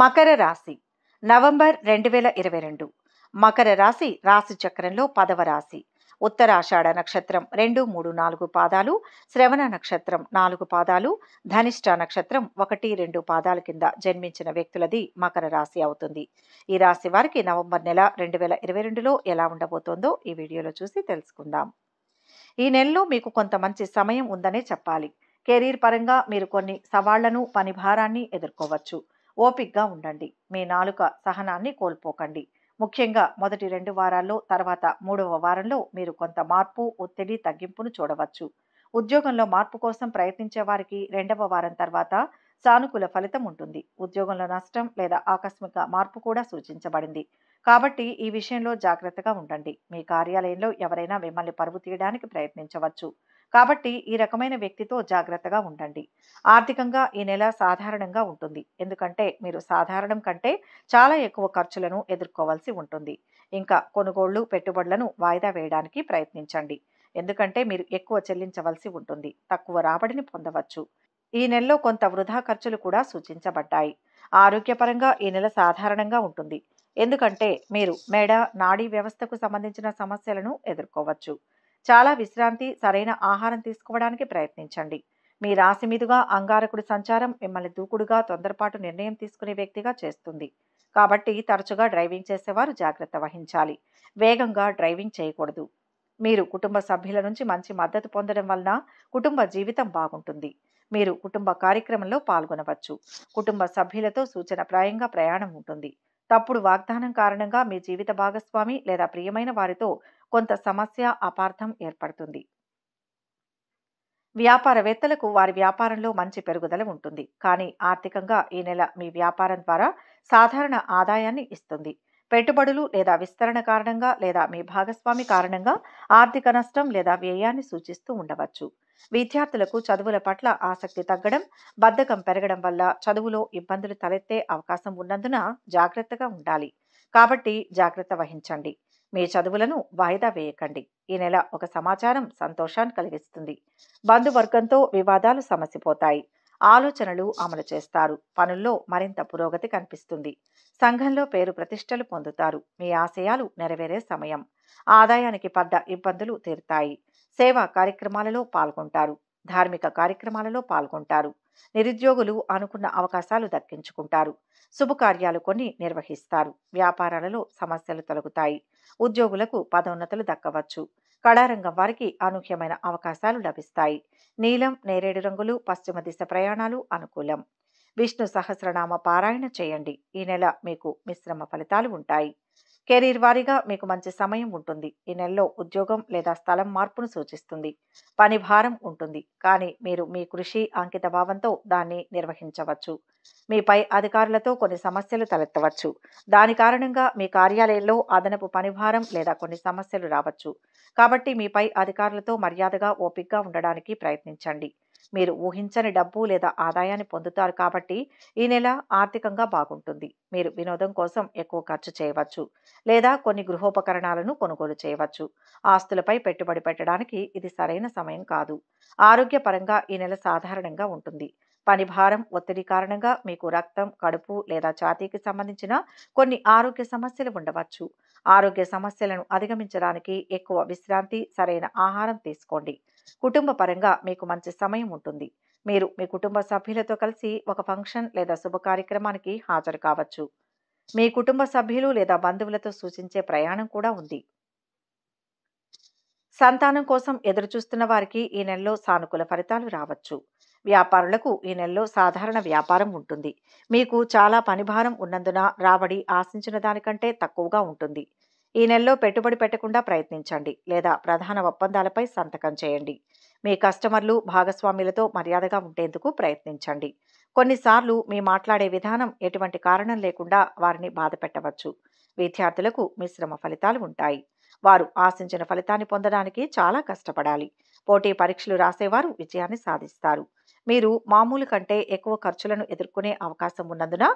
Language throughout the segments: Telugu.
మకర రాశి నవంబర్ రెండు వేల ఇరవై రెండు మకర రాశి రాశి చక్రంలో పదవ రాశి ఉత్తరాషాఢ నక్షత్రం రెండు మూడు నాలుగు పాదాలు శ్రవణ నక్షత్రం నాలుగు పాదాలు ధనిష్ట నక్షత్రం ఒకటి రెండు పాదాల కింద జన్మించిన వ్యక్తులది మకర రాశి అవుతుంది ఈ రాశి వారికి నవంబర్ నెల రెండు వేల ఇరవై రెండులో ఎలా ఉండబోతోందో ఈ వీడియోలో చూసి తెలుసుకుందాం ఈ నెలలో మీకు కొంత మంచి సమయం ఉందనే చెప్పాలి కెరీర్ పరంగా మీరు కొన్ని సవాళ్లను పని భారాన్ని ఎదుర్కోవచ్చు ఓపిక్గా ఉండండి మీ నాలుక సహనాన్ని కోల్పోకండి ముఖ్యంగా మొదటి రెండు వారాల్లో తర్వాత మూడవ వారంలో మీరు కొంత మార్పు ఒత్తిడి తగ్గింపును చూడవచ్చు ఉద్యోగంలో మార్పు కోసం ప్రయత్నించే వారికి రెండవ వారం తర్వాత సానుకూల ఫలితం ఉంటుంది ఉద్యోగంలో నష్టం లేదా ఆకస్మిక మార్పు కూడా సూచించబడింది కాబట్టి ఈ విషయంలో జాగ్రత్తగా ఉండండి మీ కార్యాలయంలో ఎవరైనా మిమ్మల్ని పరువు తీయడానికి ప్రయత్నించవచ్చు కాబట్టి ఈ రకమైన వ్యక్తితో జాగ్రత్తగా ఉండండి ఆర్థికంగా ఈ నెల సాధారణంగా ఉంటుంది ఎందుకంటే మీరు సాధారణం కంటే చాలా ఎక్కువ ఖర్చులను ఎదుర్కోవాల్సి ఉంటుంది ఇంకా కొనుగోళ్లు పెట్టుబడులను వాయిదా వేయడానికి ప్రయత్నించండి ఎందుకంటే మీరు ఎక్కువ చెల్లించవలసి ఉంటుంది తక్కువ రాబడిని పొందవచ్చు ఈ నెలలో కొంత వృధా ఖర్చులు కూడా సూచించబడ్డాయి ఆరోగ్యపరంగా ఈ నెల సాధారణంగా ఉంటుంది ఎందుకంటే మీరు మెడ నాడీ వ్యవస్థకు సంబంధించిన సమస్యలను ఎదుర్కోవచ్చు చాలా విశ్రాంతి సరైన ఆహారం తీసుకోవడానికి ప్రయత్నించండి మీ రాశి మీదుగా అంగారకుడి సంచారం మిమ్మల్ని దూకుడుగా తొందరపాటు నిర్ణయం తీసుకునే వ్యక్తిగా చేస్తుంది కాబట్టి తరచుగా డ్రైవింగ్ చేసేవారు జాగ్రత్త వహించాలి వేగంగా డ్రైవింగ్ చేయకూడదు మీరు కుటుంబ సభ్యుల నుంచి మంచి మద్దతు పొందడం వలన కుటుంబ జీవితం బాగుంటుంది మీరు కుటుంబ కార్యక్రమంలో పాల్గొనవచ్చు కుటుంబ సభ్యులతో సూచన ప్రాయంగా ప్రయాణం ఉంటుంది తప్పుడు వాగ్దానం కారణంగా మీ జీవిత భాగస్వామి లేదా ప్రియమైన వారితో కొంత సమస్య అపార్థం ఏర్పడుతుంది వ్యాపారవేత్తలకు వారి వ్యాపారంలో మంచి పెరుగుదల ఉంటుంది కానీ ఆర్థికంగా ఈ నెల మీ వ్యాపారం ద్వారా సాధారణ ఆదాయాన్ని ఇస్తుంది పెట్టుబడులు లేదా విస్తరణ కారణంగా లేదా మీ భాగస్వామి కారణంగా ఆర్థిక నష్టం లేదా వ్యయాన్ని సూచిస్తూ ఉండవచ్చు విద్యార్థులకు చదువుల పట్ల ఆసక్తి తగ్గడం బద్ధకం పెరగడం వల్ల చదువులో ఇబ్బందులు తలెత్తే అవకాశం ఉన్నందున జాగ్రత్తగా ఉండాలి కాబట్టి జాగ్రత్త వహించండి మీ చదువులను వాయిదా వేయకండి ఈ నెల ఒక సమాచారం సంతోషాన్ని కలిగిస్తుంది బంధువర్గంతో వివాదాలు సమసిపోతాయి ఆలోచనలు అమలు చేస్తారు పనుల్లో మరింత పురోగతి కనిపిస్తుంది సంఘంలో పేరు ప్రతిష్టలు పొందుతారు మీ ఆశయాలు నెరవేరే సమయం ఆదాయానికి పడ్డ ఇబ్బందులు తీరుతాయి సేవా కార్యక్రమాలలో పాల్గొంటారు ధార్మిక కార్యక్రమాలలో పాల్గొంటారు నిరుద్యోగులు అనుకున్న అవకాశాలు దక్కించుకుంటారు శుభకార్యాలు కొన్ని నిర్వహిస్తారు వ్యాపారాలలో సమస్యలు తొలగుతాయి ఉద్యోగులకు పదోన్నతులు దక్కవచ్చు కళారంగం వారికి అనూహ్యమైన అవకాశాలు లభిస్తాయి నీలం నేరేడు రంగులు పశ్చిమ దిశ ప్రయాణాలు అనుకూలం విష్ణు సహస్రనామ పారాయణ చేయండి ఈ నెల మీకు మిశ్రమ ఫలితాలు ఉంటాయి కెరీర్ వారీగా మీకు మంచి సమయం ఉంటుంది ఈ నెలలో ఉద్యోగం లేదా స్థలం మార్పును సూచిస్తుంది పని భారం ఉంటుంది కానీ మీరు మీ కృషి అంకిత భావంతో దాన్ని నిర్వహించవచ్చు మీపై అధికారులతో కొన్ని సమస్యలు తలెత్తవచ్చు దాని కారణంగా మీ కార్యాలయంలో అదనపు పనిభారం లేదా కొన్ని సమస్యలు రావచ్చు కాబట్టి మీపై అధికారులతో మర్యాదగా ఓపిగ్గా ఉండడానికి ప్రయత్నించండి మీరు ఊహించని డబ్బు లేదా ఆదాయాన్ని పొందుతారు కాబట్టి ఈ నెల ఆర్థికంగా బాగుంటుంది మీరు వినోదం కోసం ఎక్కువ ఖర్చు చేయవచ్చు లేదా కొన్ని గృహోపకరణాలను కొనుగోలు చేయవచ్చు ఆస్తులపై పెట్టుబడి పెట్టడానికి ఇది సరైన సమయం కాదు ఆరోగ్యపరంగా ఈ నెల సాధారణంగా ఉంటుంది పని భారం ఒత్తిడి కారణంగా మీకు రక్తం కడుపు లేదా ఛాతీకి సంబంధించిన కొన్ని ఆరోగ్య సమస్యలు ఉండవచ్చు ఆరోగ్య సమస్యలను అధిగమించడానికి ఎక్కువ విశ్రాంతి సరైన ఆహారం తీసుకోండి కుటుంబ పరంగా మీకు మంచి సమయం ఉంటుంది మీరు మీ కుటుంబ సభ్యులతో కలిసి ఒక ఫంక్షన్ లేదా శుభ కార్యక్రమానికి హాజరు కావచ్చు మీ కుటుంబ సభ్యులు లేదా బంధువులతో సూచించే ప్రయాణం కూడా ఉంది సంతానం కోసం ఎదురుచూస్తున్న వారికి ఈ నెలలో సానుకూల ఫలితాలు రావచ్చు వ్యాపారులకు ఈ నెలలో సాధారణ వ్యాపారం ఉంటుంది మీకు చాలా పనిభారం ఉన్నందున రాబడి ఆశించిన దానికంటే తక్కువగా ఉంటుంది ఈ నెలలో పెట్టుబడి పెట్టకుండా ప్రయత్నించండి లేదా ప్రధాన ఒప్పందాలపై సంతకం చేయండి మీ కస్టమర్లు భాగస్వాములతో మర్యాదగా ఉండేందుకు ప్రయత్నించండి కొన్నిసార్లు మీ మాట్లాడే విధానం ఎటువంటి కారణం లేకుండా వారిని బాధ పెట్టవచ్చు విద్యార్థులకు మిశ్రమ ఫలితాలు ఉంటాయి వారు ఆశించిన ఫలితాన్ని పొందడానికి చాలా కష్టపడాలి పోటీ పరీక్షలు రాసేవారు విజయాన్ని సాధిస్తారు మీరు మామూలు కంటే ఎక్కువ ఖర్చులను ఎదుర్కొనే అవకాశం ఉన్నందున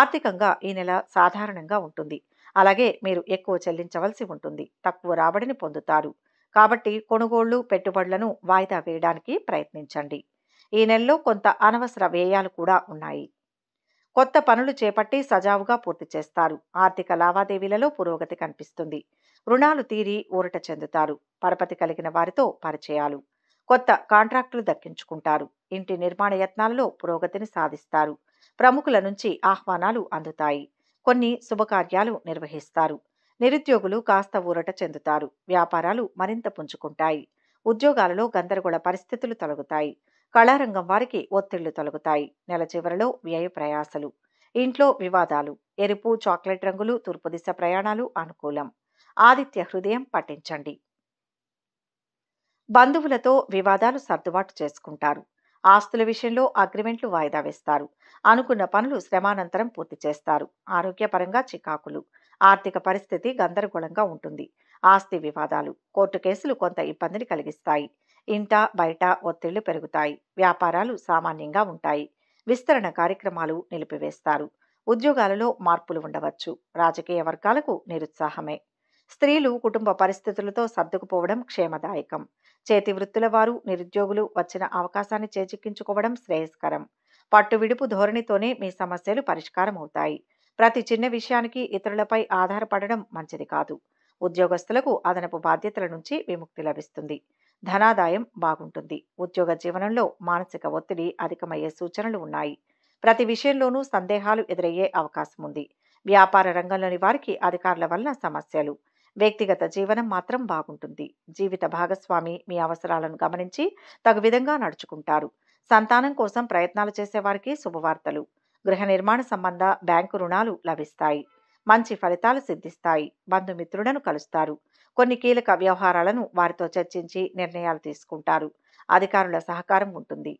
ఆర్థికంగా ఈ నెల సాధారణంగా ఉంటుంది అలాగే మీరు ఎక్కువ చెల్లించవలసి ఉంటుంది తక్కువ రాబడిని పొందుతారు కాబట్టి కొనుగోళ్లు పెట్టుబడులను వాయిదా వేయడానికి ప్రయత్నించండి ఈ నెలలో కొంత అనవసర వ్యయాలు కూడా ఉన్నాయి కొత్త పనులు చేపట్టి సజావుగా పూర్తి చేస్తారు ఆర్థిక లావాదేవీలలో పురోగతి కనిపిస్తుంది రుణాలు తీరి ఊరట చెందుతారు పరపతి కలిగిన వారితో పరిచయాలు కొత్త కాంట్రాక్టులు దక్కించుకుంటారు ఇంటి నిర్మాణ యత్నాలలో పురోగతిని సాధిస్తారు ప్రముఖుల నుంచి ఆహ్వానాలు అందుతాయి కొన్ని శుభకార్యాలు నిర్వహిస్తారు నిరుద్యోగులు కాస్త ఊరట చెందుతారు వ్యాపారాలు మరింత పుంజుకుంటాయి ఉద్యోగాలలో గందరగోళ పరిస్థితులు తొలగుతాయి కళారంగం వారికి ఒత్తిళ్లు తొలగుతాయి నెల చివరిలో వ్యయ ప్రయాసలు ఇంట్లో వివాదాలు ఎరుపు చాక్లెట్ రంగులు తూర్పు దిశ ప్రయాణాలు అనుకూలం ఆదిత్య హృదయం పఠించండి బంధువులతో వివాదాలు సర్దుబాటు చేసుకుంటారు ఆస్తుల విషయంలో అగ్రిమెంట్లు వాయిదా వేస్తారు అనుకున్న పనులు శ్రమానంతరం పూర్తి చేస్తారు ఆరోగ్యపరంగా చికాకులు ఆర్థిక పరిస్థితి గందరగోళంగా ఉంటుంది ఆస్తి వివాదాలు కోర్టు కేసులు కొంత ఇబ్బందిని కలిగిస్తాయి ఇంట బయట ఒత్తిళ్లు పెరుగుతాయి వ్యాపారాలు సామాన్యంగా ఉంటాయి విస్తరణ కార్యక్రమాలు నిలిపివేస్తారు ఉద్యోగాలలో మార్పులు ఉండవచ్చు రాజకీయ వర్గాలకు నిరుత్సాహమే స్త్రీలు కుటుంబ పరిస్థితులతో సర్దుకుపోవడం క్షేమదాయకం చేతి వృత్తుల వారు నిరుద్యోగులు వచ్చిన అవకాశాన్ని చేజిక్కించుకోవడం శ్రేయస్కరం పట్టు విడుపు ధోరణితోనే మీ సమస్యలు పరిష్కారం అవుతాయి ప్రతి చిన్న విషయానికి ఇతరులపై ఆధారపడడం మంచిది కాదు ఉద్యోగస్తులకు అదనపు బాధ్యతల నుంచి విముక్తి లభిస్తుంది ధనాదాయం బాగుంటుంది ఉద్యోగ జీవనంలో మానసిక ఒత్తిడి అధికమయ్యే సూచనలు ఉన్నాయి ప్రతి విషయంలోనూ సందేహాలు ఎదురయ్యే అవకాశం ఉంది వ్యాపార రంగంలోని వారికి అధికారుల వలన సమస్యలు వ్యక్తిగత జీవనం మాత్రం బాగుంటుంది జీవిత భాగస్వామి మీ అవసరాలను గమనించి తగు విధంగా నడుచుకుంటారు సంతానం కోసం ప్రయత్నాలు చేసేవారికి శుభవార్తలు గృహ నిర్మాణ సంబంధ బ్యాంకు రుణాలు లభిస్తాయి మంచి ఫలితాలు సిద్ధిస్తాయి బంధుమిత్రులను కలుస్తారు కొన్ని కీలక వ్యవహారాలను వారితో చర్చించి నిర్ణయాలు తీసుకుంటారు అధికారుల సహకారం ఉంటుంది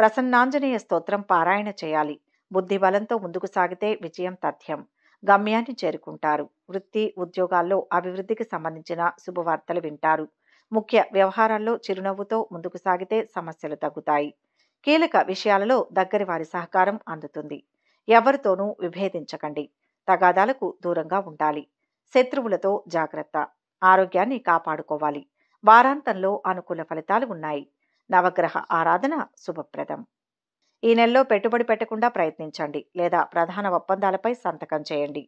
ప్రసన్నాంజనేయ స్తోత్రం పారాయణ చేయాలి బుద్ధి బలంతో ముందుకు సాగితే విజయం తథ్యం గమ్యాన్ని చేరుకుంటారు వృత్తి ఉద్యోగాల్లో అభివృద్ధికి సంబంధించిన శుభవార్తలు వింటారు ముఖ్య వ్యవహారాల్లో చిరునవ్వుతో ముందుకు సాగితే సమస్యలు తగ్గుతాయి కీలక విషయాలలో దగ్గరి వారి సహకారం అందుతుంది ఎవరితోనూ విభేదించకండి తగాదాలకు దూరంగా ఉండాలి శత్రువులతో జాగ్రత్త ఆరోగ్యాన్ని కాపాడుకోవాలి వారాంతంలో అనుకూల ఫలితాలు ఉన్నాయి నవగ్రహ ఆరాధన శుభప్రదం ఈ నెలలో పెట్టుబడి పెట్టకుండా ప్రయత్నించండి లేదా ప్రధాన ఒప్పందాలపై సంతకం చేయండి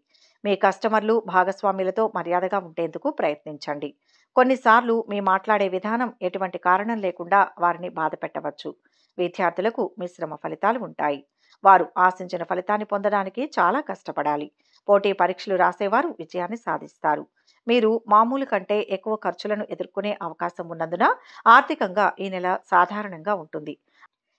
మీ కస్టమర్లు భాగస్వాములతో మర్యాదగా ఉండేందుకు ప్రయత్నించండి కొన్నిసార్లు మీ మాట్లాడే విధానం ఎటువంటి కారణం లేకుండా వారిని బాధ పెట్టవచ్చు విద్యార్థులకు మిశ్రమ ఫలితాలు ఉంటాయి వారు ఆశించిన ఫలితాన్ని పొందడానికి చాలా కష్టపడాలి పోటీ పరీక్షలు రాసేవారు విజయాన్ని సాధిస్తారు మీరు మామూలు కంటే ఎక్కువ ఖర్చులను ఎదుర్కొనే అవకాశం ఉన్నందున ఆర్థికంగా ఈ నెల సాధారణంగా ఉంటుంది